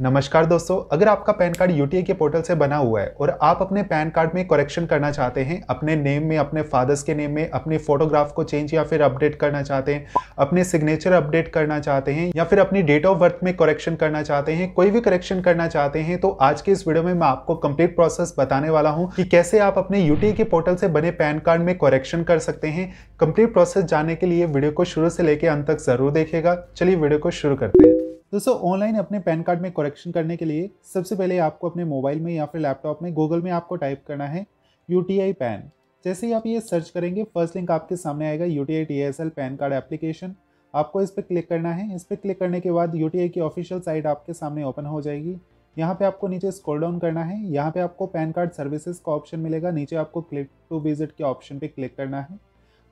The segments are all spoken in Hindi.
नमस्कार दोस्तों अगर आपका पैन कार्ड यू के पोर्टल से बना हुआ है और आप अपने पैन कार्ड में करेक्शन करना चाहते हैं अपने नेम में अपने फादर्स के नेम में अपने फोटोग्राफ को चेंज या फिर अपडेट करना चाहते हैं अपने सिग्नेचर अपडेट करना चाहते हैं या फिर अपनी डेट ऑफ बर्थ में करेक्शन करना चाहते हैं कोई भी करेक्शन करना चाहते हैं तो आज के इस वीडियो में मैं आपको कंप्लीट प्रोसेस बताने वाला हूँ कि कैसे आप अपने यूटीए के पोर्टल से बने पैन कार्ड में करेक्शन कर सकते हैं कंप्लीट प्रोसेस जानने के लिए वीडियो को शुरू से लेकर अंत तक जरूर देखेगा चलिए वीडियो को शुरू करते हैं दोस्तों ऑनलाइन अपने पैन कार्ड में करेक्शन करने के लिए सबसे पहले आपको अपने मोबाइल में या फिर लैपटॉप में गूगल में आपको टाइप करना है यू पैन जैसे ही आप ये सर्च करेंगे फर्स्ट लिंक आपके सामने आएगा U T PAN card application आपको इस पर क्लिक करना है इस पर क्लिक करने के बाद यू की ऑफिशियल साइट आपके सामने ओपन हो जाएगी यहाँ पे आपको नीचे स्क्रॉल डाउन करना है यहाँ पे आपको पैन कार्ड सर्विसेज का ऑप्शन मिलेगा नीचे आपको क्लिक टू विजिट के ऑप्शन पे क्लिक करना है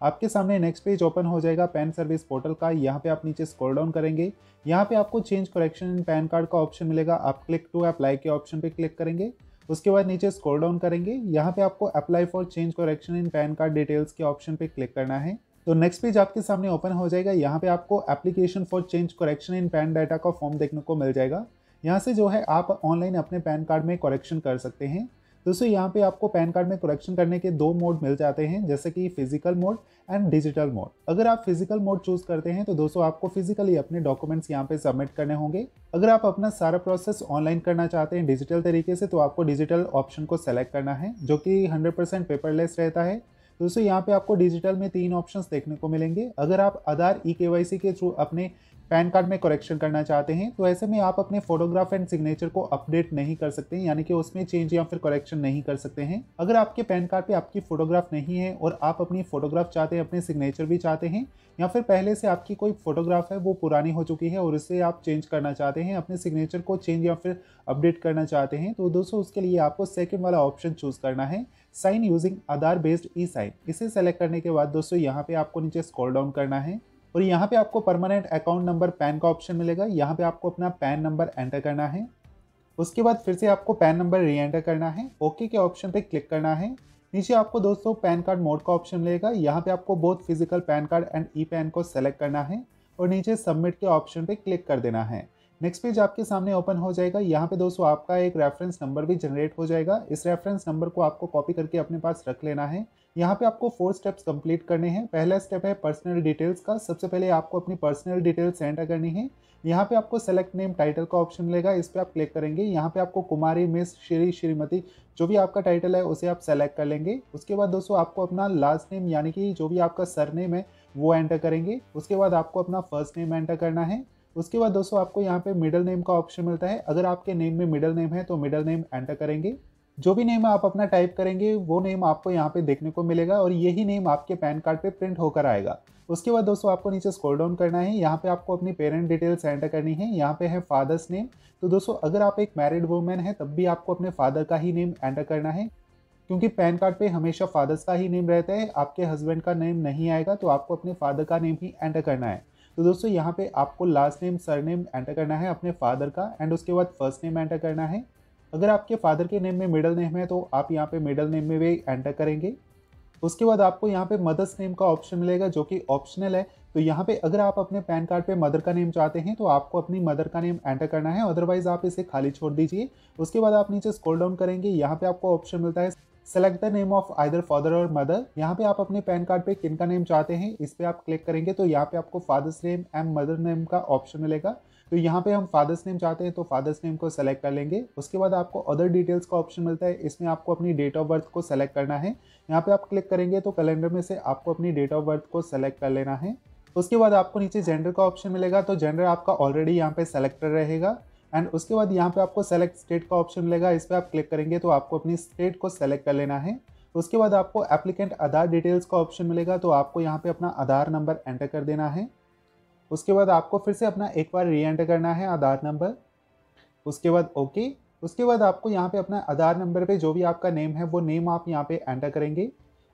आपके सामने नेक्स्ट पेज ओपन हो जाएगा पैन सर्विस पोर्टल का यहाँ पे आप नीचे स्क्रॉल डाउन करेंगे यहाँ पे आपको change correction in PAN card का ऑप्शन मिलेगा आप क्लिक टू अप्लाई के ऑप्शन पे क्लिक करेंगे उसके बाद नीचे स्क्रॉल डाउन करेंगे यहाँ पे आपको apply for change correction in PAN card details के ऑप्शन पे क्लिक करना है तो नेक्स्ट पेज आपके सामने ओपन हो जाएगा यहाँ पे आपको application for change correction in PAN data का फॉर्म देखने को मिल जाएगा यहाँ से जो है आप ऑनलाइन अपने पैन कार्ड में करेक्शन कर सकते हैं दोस्तों यहाँ पे आपको पैन कार्ड में करेक्शन करने के दो मोड मिल जाते हैं जैसे कि physical mode and digital mode अगर आप फिजिकल मोड चूज करते हैं तो दोस्तों आपको फिजिकली अपने डॉक्यूमेंट्स यहाँ पे सबमिट करने होंगे अगर आप अपना सारा प्रोसेस ऑनलाइन करना चाहते हैं डिजिटल तरीके से तो आपको डिजिटल ऑप्शन को सेलेक्ट करना है जो कि हंड्रेड पेपरलेस रहता है दोस्तों यहाँ पे आपको डिजिटल में तीन ऑप्शन देखने को मिलेंगे अगर आप आधार ई e के के थ्रू अपने पैन कार्ड में करेक्शन करना चाहते हैं तो ऐसे में आप अपने फोटोग्राफ एंड सिग्नेचर को अपडेट नहीं कर सकते हैं यानी कि उसमें चेंज या फिर करेक्शन नहीं कर सकते हैं अगर आपके पैन कार्ड पे आपकी फोटोग्राफ नहीं है और आप अपनी फोटोग्राफ चाहते हैं अपने सिग्नेचर भी चाहते हैं या फिर पहले से आपकी कोई फोटोग्राफ है वो पुरानी हो चुकी है और इसे आप चेंज करना चाहते हैं अपने सिग्नेचर को चेंज या फिर अपडेट करना चाहते हैं तो दोस्तों उसके लिए आपको सेकेंड वाला ऑप्शन चूज़ करना है sign using Aadhaar based e sign इसे सेलेक्ट करने के बाद दोस्तों यहाँ पे आपको नीचे स्क्रॉल डाउन करना है और यहाँ पे आपको परमानेंट अकाउंट नंबर पैन का ऑप्शन मिलेगा यहाँ पे आपको अपना पैन नंबर एंटर करना है उसके बाद फिर से आपको पैन नंबर री एंटर करना है ओके के ऑप्शन पे क्लिक करना है नीचे आपको दोस्तों पैन कार्ड मोड का ऑप्शन मिलेगा यहाँ पे आपको both physical PAN card and e PAN को सेलेक्ट करना है और नीचे सबमिट के ऑप्शन पर क्लिक कर देना है नेक्स्ट पेज आपके सामने ओपन हो जाएगा यहाँ पे दोस्तों आपका एक रेफरेंस नंबर भी जनरेट हो जाएगा इस रेफरेंस नंबर को आपको कॉपी करके अपने पास रख लेना है यहाँ पे आपको फोर स्टेप्स कंप्लीट करने हैं पहला स्टेप है पर्सनल डिटेल्स का सबसे पहले आपको अपनी पर्सनल डिटेल्स एंटर करनी है यहाँ पे आपको सेलेक्ट नेम टाइटल का ऑप्शन मिलेगा इस पर आप क्लिक करेंगे यहाँ पे आपको कुमारी मिस श्री श्रीमती जो भी आपका टाइटल है उसे आप सेलेक्ट कर लेंगे उसके बाद दोस्तों आपको अपना लास्ट नेम यानी कि जो भी आपका सरनेम है वो एंटर करेंगे उसके बाद आपको अपना फर्स्ट नेम एंटर करना है उसके बाद दोस्तों आपको यहाँ पे मिडल नेम का ऑप्शन मिलता है अगर आपके नेम में मिडल नेम है तो मिडल नेम एंटर करेंगे जो भी नेम आप अपना टाइप करेंगे वो नेम आपको यहाँ पे देखने को मिलेगा और यही नेम आपके पैन कार्ड पे प्रिंट होकर आएगा उसके बाद दोस्तों आपको नीचे स्क्रॉल डाउन करना है यहाँ पे आपको अपनी पेरेंट डिटेल्स एंटर करनी है यहाँ पे है फादर्स नेम तो दोस्तों अगर आप एक मैरिड वुमेन है तब भी आपको अपने फादर का ही नेम एंटर करना है क्योंकि पैन कार्ड पे हमेशा फादर्स का ही नेम रहता है आपके हस्बैंड का नेम नहीं आएगा तो आपको अपने फादर का नेम ही एंटर करना है तो दोस्तों यहाँ पे आपको last name surname enter करना है अपने फादर का एंड उसके बाद फर्स्ट नेम एंटर करना है अगर आपके फादर के नेम में मिडल नेम है तो आप यहाँ पे मिडल नेम में भी एंटर करेंगे उसके बाद आपको यहाँ पे मदर्स नेम का ऑप्शन मिलेगा जो कि ऑप्शनल है तो यहाँ पे अगर आप अपने पैन कार्ड पे मदर का नेम चाहते हैं तो आपको अपनी मदर का नेम एंटर करना है अदरवाइज आप इसे खाली छोड़ दीजिए उसके बाद आप नीचे स्क्रॉल डाउन करेंगे यहाँ पे आपको ऑप्शन मिलता है select the name of either father और मदर यहाँ पे आप अपने पैन कार्ड पे किन का नेम चाहते हैं इस पर आप क्लिक करेंगे तो यहाँ पे आपको father's name and mother name का ऑप्शन मिलेगा तो यहाँ पे हम फादर्स नेम चाहते हैं तो फादर्स नेम को सेलेक्ट कर लेंगे उसके बाद आपको अदर डिटेल्स का ऑप्शन मिलता है इसमें आपको अपनी डेट ऑफ बर्थ को सेलेक्ट करना है यहाँ पे आप क्लिक करेंगे तो कैलेंडर में से आपको अपनी डेट ऑफ बर्थ को सेलेक्ट कर लेना है उसके बाद आपको नीचे जेंडर का ऑप्शन मिलेगा तो जेंडर आपका ऑलरेडी यहाँ पे सेलेक्टर रहेगा एंड उसके बाद यहाँ पे आपको सेलेक्ट स्टेट का ऑप्शन मिलेगा इस पर आप क्लिक करेंगे तो आपको अपनी स्टेट को सेलेक्ट कर लेना है उसके बाद आपको एप्लीकेंट आधार डिटेल्स का ऑप्शन मिलेगा तो आपको यहाँ पे अपना आधार नंबर एंटर कर देना है उसके बाद आपको फिर से अपना एक बार री एंटर करना है आधार नंबर उसके बाद ओके उसके बाद आपको यहाँ पे अपना आधार नंबर पे जो भी आपका नेम है वो नेम आप यहाँ पे एंटर करेंगे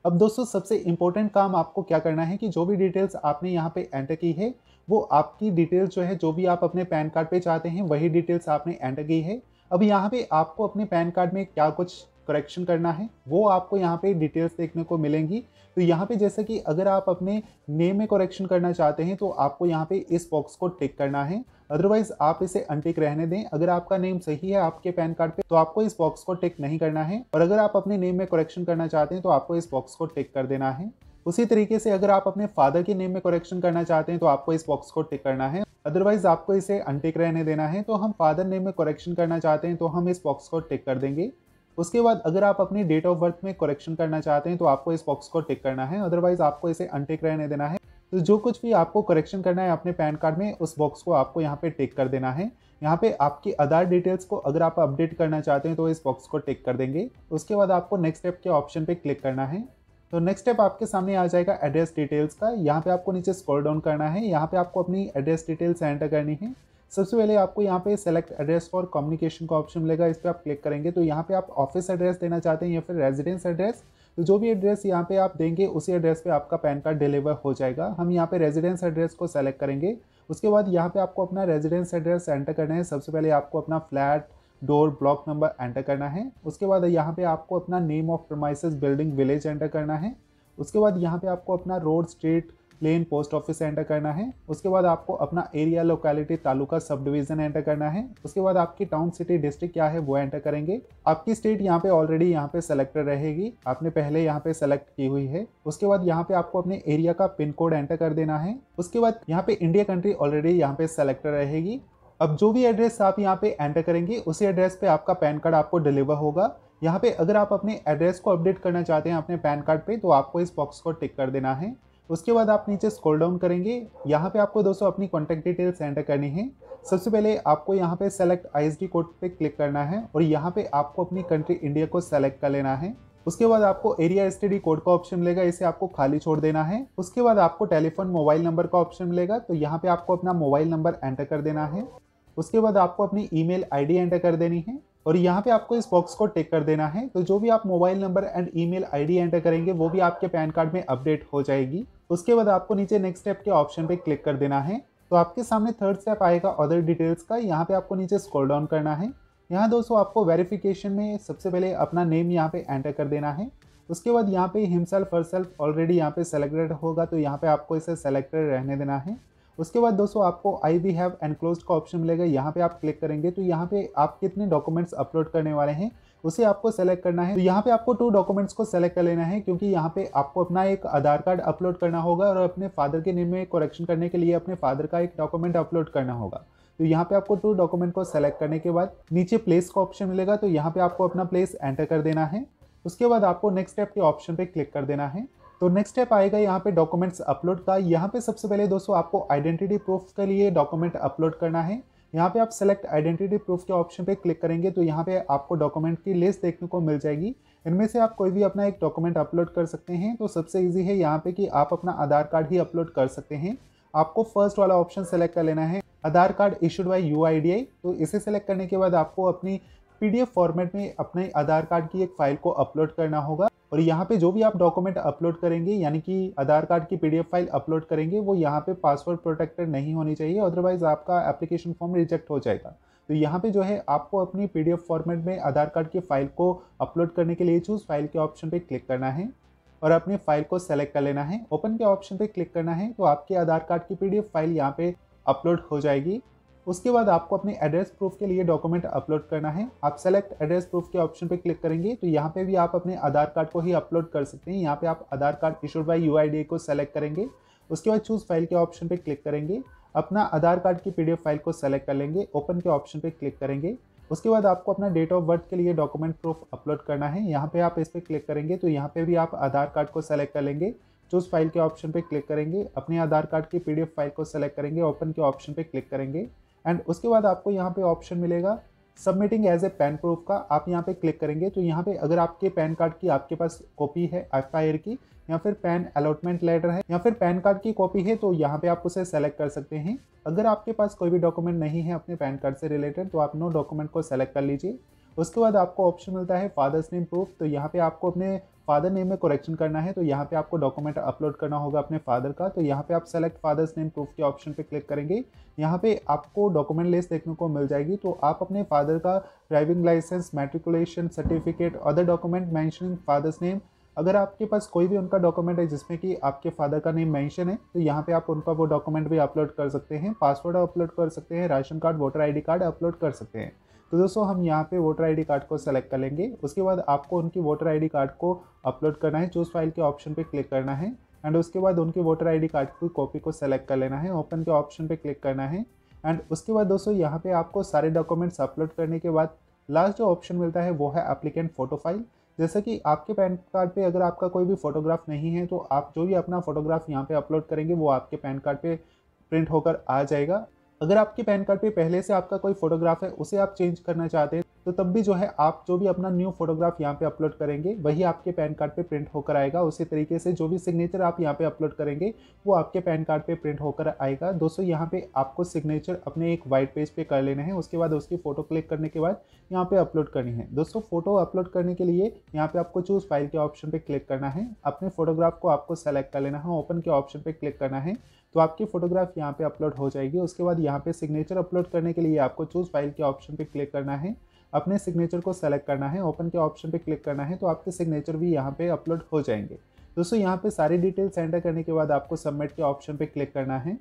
अब दोस्तों सबसे इम्पोर्टेंट काम आपको क्या करना है कि जो भी डिटेल्स आपने यहाँ पे एंटर की है वो आपकी डिटेल्स जो है जो भी आप अपने पैन कार्ड पे चाहते हैं वही डिटेल्स आपने एंटर की है अब यहाँ पे आपको अपने पैन कार्ड में क्या कुछ करेक्शन करना है वो आपको यहाँ पे डिटेल्स देखने को मिलेंगी तो यहाँ पे जैसे कि अगर आप अपने नेम में करेक्शन करना चाहते हैं तो आपको यहाँ पे इस बॉक्स को टिक करना है अदरवाइज आप इसे अनटिक रहने दें अगर आपका नेम सही है आपके पैन कार्ड पे तो आपको इस बॉक्स को टिक नहीं करना है और अगर आप अपने नेम में करेक्शन करना चाहते हैं तो आपको इस बॉक्स को टिक कर देना है उसी तरीके से अगर आप अपने फादर के नेम में करेक्शन करना चाहते हैं तो आपको इस बॉक्स को टिक करना है अदरवाइज आपको इसे अनटिक रहने देना है तो हम फादर नेम में करेक्शन करना चाहते हैं तो हम इस बॉक्स को टिक कर देंगे उसके बाद अगर आप अपनी डेट ऑफ बर्थ में करेक्शन करना चाहते हैं तो आपको इस बॉक्स को टिक करना है अदरवाइज आपको इसे अनटिक रहने देना है तो जो कुछ भी आपको करेक्शन करना है अपने पैन कार्ड में उस बॉक्स को आपको यहाँ पे टिक कर देना है यहाँ पे आपकी आधार डिटेल्स को अगर आप अपडेट करना चाहते हैं तो इस बॉक्स को टिक कर देंगे उसके बाद आपको नेक्स्ट स्टेप के ऑप्शन पे क्लिक करना है तो नेक्स्ट स्टेप आपके सामने आ जाएगा एड्रेस डिटेल्स का यहाँ पे आपको नीचे स्क्रॉल डाउन करना है यहाँ पे आपको अपनी एड्रेस डिटेल्स एंटर करनी है सबसे पहले आपको यहाँ पे सेलेक्ट एड्रेस फॉर कम्युनिकेशन का ऑप्शन मिलेगा इस पर आप क्लिक करेंगे तो यहाँ पे आप ऑफिस एड्रेस देना चाहते हैं या फिर रेजिडेंस एड्रेस तो जो भी एड्रेस यहाँ पे आप देंगे उसी एड्रेस पे आपका पैन कार्ड डिलीवर हो जाएगा हम यहाँ पे रेजिडेंस एड्रेस को सेलेक्ट करेंगे उसके बाद यहाँ पे आपको अपना रेजिडेंस एड्रेस एंटर करना है सबसे पहले आपको अपना flat door block number enter करना है उसके बाद यहाँ पे आपको अपना name of premises building village enter करना है उसके बाद यहाँ पे आपको अपना road street plain post office enter करना है उसके बाद आपको अपना area locality taluka sub division enter करना है उसके बाद आपकी टाउन सिटी डिस्ट्रिक्ट क्या है वो एंटर करेंगे आपकी स्टेट यहाँ पे ऑलरेडी यहाँ पे सेलेक्टेड रहेगी आपने पहले यहाँ पे सेलेक्ट की हुई है उसके बाद यहाँ पे आपको अपने एरिया का पिन कोड एंटर कर देना है उसके बाद यहाँ पे इंडिया कंट्री ऑलरेडी यहाँ पे सेलेक्टेड रहेगी अब जो भी एड्रेस आप यहाँ पे एंटर करेंगे उसी एड्रेस पे आपका पैन कार्ड आपको डिलीवर होगा यहाँ पे अगर आप अपने एड्रेस को अपडेट करना चाहते हैं अपने पैन कार्ड पे तो आपको इस बॉक्स को टिक कर देना है उसके बाद आप नीचे स्क्रॉल डाउन करेंगे यहाँ पे आपको दोस्तों अपनी कॉन्टैक्ट डिटेल्स एंटर करनी है सबसे पहले आपको यहाँ पे सेलेक्ट आईएसडी कोड पे क्लिक करना है और यहाँ पे आपको अपनी कंट्री इंडिया को सेलेक्ट कर लेना है उसके बाद आपको एरिया एस कोड का ऑप्शन मिलेगा इसे आपको खाली छोड़ देना है उसके बाद आपको टेलीफोन मोबाइल नंबर का ऑप्शन मिलेगा तो यहाँ पर आपको अपना मोबाइल नंबर एंटर कर देना है उसके बाद आपको अपनी ई मेल एंटर कर देनी है और यहाँ पे आपको इस बॉक्स को टिक कर देना है तो जो भी आप mobile number and email ID enter करेंगे वो भी आपके पैन कार्ड में अपडेट हो जाएगी उसके बाद आपको नीचे नेक्स्ट स्टेप के ऑप्शन पे क्लिक कर देना है तो आपके सामने थर्ड स्टेप आएगा अदर डिटेल्स का यहाँ पे आपको नीचे स्क्रॉल डाउन करना है यहाँ दोस्तों आपको वेरिफिकेशन में सबसे पहले अपना नेम यहाँ पे एंटर कर देना है उसके बाद यहाँ पे हिमसेल्फ हर सेल्फ ऑलरेडी यहाँ पे सेलेक्टेड होगा तो यहाँ पे आपको इसे सेलेक्टेड रहने देना है उसके बाद दोस्तों आपको आई वी हैव एनक्लोज का ऑप्शन मिलेगा यहाँ पे आप क्लिक करेंगे तो यहाँ पे आप कितने डॉक्यूमेंट्स अपलोड करने वाले हैं उसे आपको सेलेक्ट करना है तो यहाँ पे आपको टू डॉक्यूमेंट्स को सेलेक्ट कर लेना है क्योंकि यहाँ पे आपको अपना एक आधार कार्ड अपलोड करना होगा और अपने फादर के नेम में कोरेक्शन करने के लिए अपने फादर का एक डॉक्यूमेंट अपलोड करना होगा तो यहाँ पे आपको टू डॉक्यूमेंट को सेलेक्ट करने के बाद नीचे प्लेस का ऑप्शन मिलेगा तो यहाँ पे आपको अपना प्लेस एंटर कर देना है उसके बाद आपको नेक्स्ट स्टेप के ऑप्शन पे क्लिक कर देना है तो नेक्स्ट स्टेप आएगा यहाँ पे डॉक्यूमेंट्स अपलोड का यहाँ पे सबसे पहले दोस्तों आपको आइडेंटिटी प्रूफ के लिए डॉक्यूमेंट अपलोड करना है यहाँ पे आप सेलेक्ट आइडेंटिटी प्रूफ के ऑप्शन पे क्लिक करेंगे तो यहाँ पे आपको डॉक्यूमेंट की लिस्ट देखने को मिल जाएगी इनमें से आप कोई भी अपना एक डॉक्यूमेंट अपलोड कर सकते हैं तो सबसे ईजी है यहाँ पे कि आप अपना आधार कार्ड ही अपलोड कर सकते हैं आपको फर्स्ट वाला ऑप्शन सेलेक्ट कर लेना है Aadhaar card issued by U तो इसे सेलेक्ट करने के बाद आपको अपनी पीडीएफ फॉर्मेट में अपने आधार कार्ड की एक फाइल को अपलोड करना होगा और यहाँ पे जो भी आप डॉक्यूमेंट अपलोड करेंगे यानी कि आधार कार्ड की पीडीएफ फाइल अपलोड करेंगे वो यहाँ पे पासवर्ड प्रोटेक्टेड नहीं होनी चाहिए अदरवाइज आपका एप्लीकेशन फॉर्म रिजेक्ट हो जाएगा तो यहाँ पे जो है आपको अपनी पीडीएफ फॉर्मेट में आधार कार्ड की फाइल को अपलोड करने के लिए चूज़ फाइल के ऑप्शन पर क्लिक करना है और अपनी फाइल को सेलेक्ट कर लेना है ओपन के ऑप्शन पर क्लिक करना है तो आपके आधार कार्ड की पी फाइल यहाँ पे अपलोड हो जाएगी उसके बाद आपको अपने एड्रेस प्रूफ के लिए डॉक्यूमेंट अपलोड करना है आप सेलेक्ट एड्रेस प्रूफ के ऑप्शन पर क्लिक करेंगे तो यहाँ पे भी आप अपने आधार कार्ड को ही अपलोड कर सकते हैं यहाँ पे आप Aadhaar card issued by U को सेलेक्ट करेंगे उसके बाद चूज़ फाइल के ऑप्शन पर क्लिक करेंगे अपना आधार कार्ड की पी फाइल को सेलेक्ट कर लेंगे ओपन के ऑप्शन पर क्लिक करेंगे उसके बाद आपको अपना डेट ऑफ बर्थ के लिए डॉक्यूमेंट प्रूफ अपलोड करना है यहाँ पर आप इस पर क्लिक करेंगे तो यहाँ पर भी आप आधार कार्ड को सेलेक्ट कर लेंगे चूज फाइल के ऑप्शन पे क्लिक करेंगे अपने आधार कार्ड की पीडीएफ फाइल को सेलेक्ट करेंगे ओपन के ऑप्शन पे क्लिक करेंगे एंड उसके बाद आपको यहाँ पे ऑप्शन मिलेगा submitting as a PAN proof का आप यहाँ पे क्लिक करेंगे तो यहाँ पे अगर आपके पैन कार्ड की आपके पास कॉपी है एफ आई आर की या फिर पैन अलॉटमेंट लेटर है या फिर पैन कार्ड की कॉपी है तो यहाँ पे आप उसे सेलेक्ट कर सकते हैं अगर आपके पास कोई भी डॉक्यूमेंट नहीं है अपने पैन कार्ड से रिलेटेड तो आप नो डॉक्यूमेंट को सेलेक्ट कर लीजिए उसके बाद आपको ऑप्शन मिलता है फादर्स नेम प्रूफ तो यहाँ पे आपको अपने फादर नेम में कोरेक्शन करना है तो यहाँ पे आपको डॉक्यूमेंट अपलोड करना होगा अपने फादर का तो यहाँ पे आप सेलेक्ट फादर्स नेम प्रूफ के ऑप्शन पे क्लिक करेंगे यहाँ पे आपको डॉक्यूमेंट लिस्ट देखने को मिल जाएगी तो आप अपने फादर का driving licence matriculation certificate other document mentioning father's name अगर आपके पास कोई भी उनका डॉक्यूमेंट है जिसमें कि आपके फादर का नेम मेंशन है तो यहाँ पे आप उनका वो डॉक्यूमेंट भी अपलोड कर सकते हैं पासवर्ड अपलोड कर सकते हैं ration card voter ID card upload कर सकते हैं तो दोस्तों हम यहाँ पे वोटर आईडी कार्ड को सेलेक्ट कर लेंगे उसके बाद आपको उनकी वोटर आईडी कार्ड को अपलोड करना है चूज फाइल के ऑप्शन पे क्लिक करना है एंड उसके बाद उनके वोटर आईडी कार्ड की कॉपी को सेलेक्ट कर लेना है ओपन के ऑप्शन पे क्लिक करना है एंड उसके बाद दोस्तों यहाँ पे आपको सारे डॉक्यूमेंट्स अपलोड करने के बाद लास्ट जो ऑप्शन मिलता है वो है अप्लीकेंट फ़ोटो फाइल जैसे कि आपके पैन कार्ड पे अगर आपका कोई भी फोटोग्राफ नहीं है तो आप जो भी अपना फोटोग्राफ यहाँ पे अपलोड करेंगे वो आपके पैन कार्ड पे प्रिंट होकर आ जाएगा अगर आपके पैन कार्ड पे पहले से आपका कोई फोटोग्राफ है उसे आप चेंज करना चाहते हैं तो तब भी जो है आप जो भी अपना न्यू फोटोग्राफ यहाँ पे अपलोड करेंगे वही आपके पैन कार्ड पे प्रिंट होकर आएगा उसी तरीके से जो भी सिग्नेचर आप यहाँ पे अपलोड करेंगे वो आपके पैन कार्ड पे प्रिंट होकर आएगा दोस्तों यहाँ पे आपको सिग्नेचर अपने एक वाइट पेज पे कर लेने हैं उसके बाद उसकी फ़ोटो क्लिक करने के बाद यहाँ पर अपलोड करनी है दोस्तों फ़ोटो अपलोड करने के लिए यहाँ पर आपको चूज़ फाइल के ऑप्शन पर क्लिक करना है अपने फोटोग्राफ को आपको सेलेक्ट कर लेना है ओपन के ऑप्शन पर क्लिक करना है तो आपकी फोटोग्राफ यहाँ पर अपलोड हो जाएगी उसके बाद यहाँ पर सिग्नेचर अपलोड करने के लिए आपको चूज़ फाइल के ऑप्शन पर क्लिक करना है अपने सिग्नेचर को सेलेक्ट करना है ओपन के ऑप्शन पर क्लिक करना है तो आपके सिग्नेचर भी यहाँ पर अपलोड हो जाएंगे दोस्तों यहाँ पर सारी डिटेल्स एंटर करने के बाद आपको सबमिट के ऑप्शन पर क्लिक करना है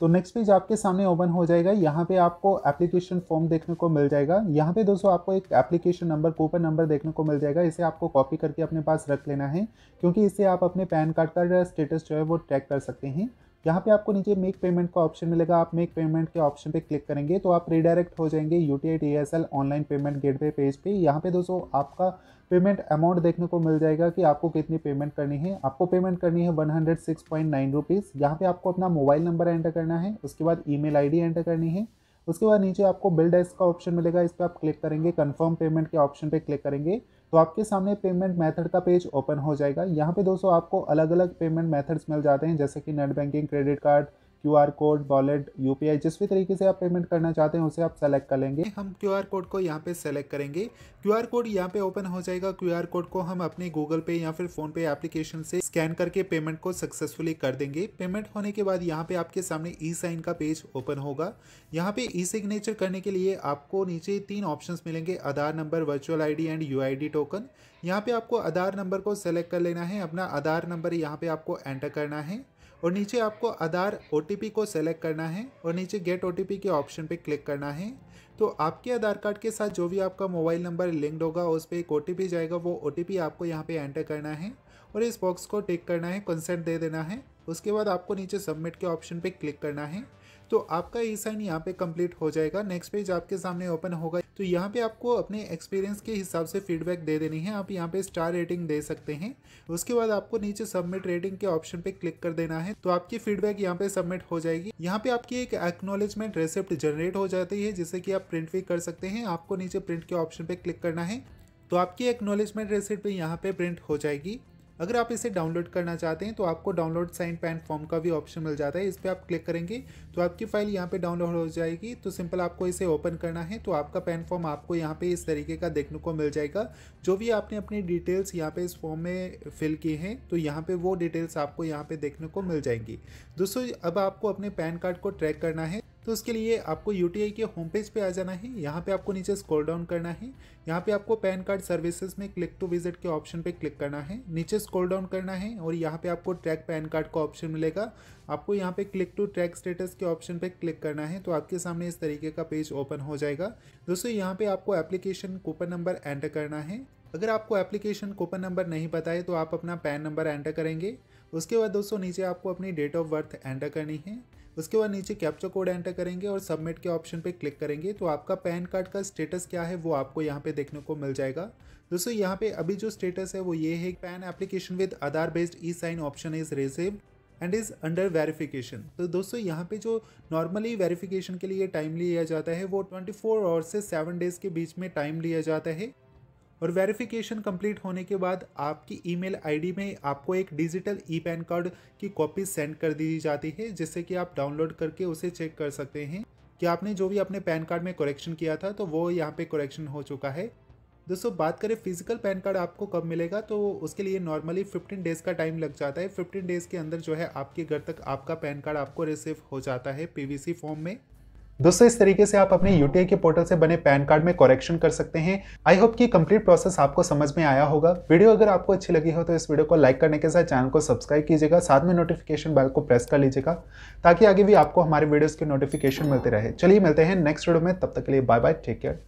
तो नेक्स्ट पेज आपके सामने ओपन हो जाएगा यहाँ पे आपको एप्लीकेशन फॉर्म देखने को मिल जाएगा यहाँ पे दोस्तों आपको एक एप्लीकेशन नंबर कूपन नंबर देखने को मिल जाएगा इसे आपको कॉपी करके अपने पास रख लेना है क्योंकि इसे आप अपने पैन कार्ड का स्टेटस जो है वो ट्रैक कर सकते हैं यहाँ पे आपको नीचे मेक पेमेंट का ऑप्शन मिलेगा आप मेक पेमेंट के ऑप्शन पे क्लिक करेंगे तो आप रीडायरेक्ट हो जाएंगे U T I T S L online payment gateway page पे यहाँ पे दोस्तों आपका पेमेंट अमाउंट देखने को मिल जाएगा कि आपको कितनी पेमेंट करनी है आपको पेमेंट करनी है one hundred six point nine rupees यहाँ पर आपको अपना मोबाइल नंबर एंटर करना है उसके बाद email I D enter करनी है उसके बाद नीचे आपको बिल डेस्क का ऑप्शन मिलेगा इस पर आप क्लिक करेंगे कन्फर्म पेमेंट के ऑप्शन पर क्लिक करेंगे तो आपके सामने पेमेंट मेथड का पेज ओपन हो जाएगा यहाँ पे दोस्तों आपको अलग अलग पेमेंट मेथड्स मिल जाते हैं जैसे कि net banking credit card Q R code wallet U P I जिस भी तरीके से आप पेमेंट करना चाहते हैं उसे आप सेलेक्ट कर लेंगे हम क्यू आर कोड को यहाँ पे सेलेक्ट करेंगे क्यू आर कोड यहाँ पे ओपन हो जाएगा क्यू आर कोड को हम अपने गूगल पे या फिर फोन पे एप्लीकेशन से स्कैन करके पेमेंट को सक्सेसफुली कर देंगे पेमेंट होने के बाद यहाँ पे आपके सामने ई साइन का पेज ओपन होगा यहाँ पे ई सिग्नेचर करने के लिए आपको नीचे तीन ऑप्शन मिलेंगे Aadhaar number virtual I and U token यहाँ पे आपको आधार नंबर को सेलेक्ट कर लेना है अपना आधार नंबर यहाँ पे आपको एंटर करना है और नीचे आपको आधार ओ को सेलेक्ट करना है और नीचे गेट ओ के ऑप्शन पे क्लिक करना है तो आपके आधार कार्ड के साथ जो भी आपका मोबाइल नंबर लिंक्ड होगा उस पर एक ओ जाएगा वो ओ आपको यहाँ पे एंटर करना है और इस बॉक्स को टिक करना है कंसेंट दे देना है उसके बाद आपको नीचे सबमिट के ऑप्शन पर क्लिक करना है तो आपका ई साइन यहाँ पर कंप्लीट हो जाएगा नेक्स्ट पेज आपके सामने ओपन होगा तो यहाँ पे आपको अपने एक्सपीरियंस के हिसाब से फीडबैक दे देनी है आप यहाँ पे स्टार रेटिंग दे सकते हैं उसके बाद आपको नीचे सबमिट रेटिंग के ऑप्शन पे क्लिक कर देना है तो आपकी फीडबैक यहाँ पे सबमिट हो जाएगी यहाँ पे आपकी एक एक्नोलेजमेंट रेसिप्ट जनरेट हो जाती है जिसे कि आप प्रिंट भी कर सकते हैं आपको नीचे प्रिंट के ऑप्शन पे क्लिक करना है तो आपकी एक्नोलेजमेंट रेसिप्ट यहाँ पे प्रिंट हो जाएगी अगर आप इसे डाउनलोड करना चाहते हैं तो आपको डाउनलोड साइन पैन फॉर्म का भी ऑप्शन मिल जाता है इस पर आप क्लिक करेंगे तो आपकी फाइल यहाँ पे डाउनलोड हो जाएगी तो सिंपल आपको इसे ओपन करना है तो आपका पैन फॉर्म आपको यहाँ पे इस तरीके का देखने को मिल जाएगा जो भी आपने अपनी डिटेल्स यहाँ पे इस फॉर्म में फिल किए हैं तो यहाँ पे वो डिटेल्स आपको यहाँ पे देखने को मिल जाएंगी दोस्तों अब आपको अपने पैन कार्ड को ट्रैक करना है तो उसके लिए आपको यू के होम पेज पर आ जाना है यहाँ पे आपको नीचे स्क्रॉल डाउन करना है यहाँ पे आपको पैन कार्ड सर्विसेज में क्लिक टू विजिट के ऑप्शन पे क्लिक करना है नीचे स्क्रॉल डाउन करना है और यहाँ पे आपको ट्रैक पैन कार्ड का ऑप्शन मिलेगा आपको यहाँ पे क्लिक टू ट्रैक स्टेटस के ऑप्शन पे क्लिक करना है तो आपके सामने इस तरीके का पेज ओपन हो जाएगा दोस्तों यहाँ पे आपको एप्लीकेशन कूपन नंबर एंटर करना है अगर आपको एप्लीकेशन कूपन नंबर नहीं पता है तो आप अपना पैन नंबर एंटर करेंगे उसके बाद दोस्तों नीचे आपको अपनी डेट ऑफ बर्थ एंटर करनी है उसके बाद नीचे कैप्चा कोड एंटर करेंगे और सबमिट के ऑप्शन पे क्लिक करेंगे तो आपका पैन कार्ड का स्टेटस क्या है वो आपको यहाँ पे देखने को मिल जाएगा दोस्तों यहाँ पे अभी जो स्टेटस है वो ये है PAN application with Aadhaar based e sign option is receive and is under verification तो दोस्तों यहाँ पे जो नॉर्मली वेरिफिकेशन के लिए टाइम लिया जाता है वो 24 आवर्स से 7 डेज़ के बीच में टाइम लिया जाता है और वेरिफिकेशन कंप्लीट होने के बाद आपकी ईमेल आईडी में आपको एक डिजिटल ई पैन कार्ड की कॉपी सेंड कर दी जाती है जिससे कि आप डाउनलोड करके उसे चेक कर सकते हैं कि आपने जो भी अपने पैन कार्ड में करेक्शन किया था तो वो यहाँ पे करेक्शन हो चुका है दोस्तों बात करें फिजिकल पैन कार्ड आपको कब मिलेगा तो उसके लिए नॉर्मली 15 डेज़ का टाइम लग जाता है 15 डेज़ के अंदर जो है आपके घर तक आपका पैन कार्ड आपको रिसीव हो जाता है पीवीसी फॉर्म में दोस्तों इस तरीके से आप अपने यूटीआई के पोर्टल से बने पैन कार्ड में कॉरेक्शन कर सकते हैं आई होप कि कंप्लीट प्रोसेस आपको समझ में आया होगा वीडियो अगर आपको अच्छी लगी हो तो इस वीडियो को लाइक करने के साथ चैनल को सब्सक्राइब कीजिएगा साथ में नोटिफिकेशन बेल को प्रेस कर लीजिएगा ताकि आगे भी आपको हमारे वीडियोज़ के नोटिफिकेशन मिलते रहे चलिए मिलते हैं नेक्स्ट वीडियो में तब तक के लिए बाय बाय टेक केयर